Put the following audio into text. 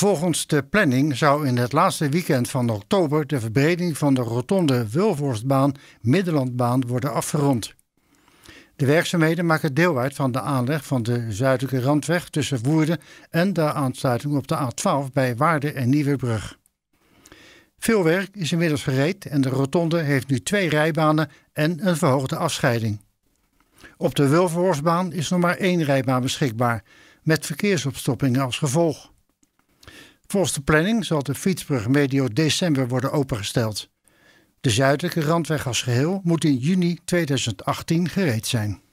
Volgens de planning zou in het laatste weekend van oktober de verbreding van de rotonde Wilvorstbaan Middellandbaan worden afgerond. De werkzaamheden maken deel uit van de aanleg van de zuidelijke randweg tussen Woerden en de aansluiting op de A12 bij Waarden en Nieuwebrug. Veel werk is inmiddels gereed en de rotonde heeft nu twee rijbanen en een verhoogde afscheiding. Op de Wilverhorsbaan is nog maar één rijbaan beschikbaar, met verkeersopstoppingen als gevolg. Volgens de planning zal de fietsbrug medio december worden opengesteld. De zuidelijke randweg als geheel moet in juni 2018 gereed zijn.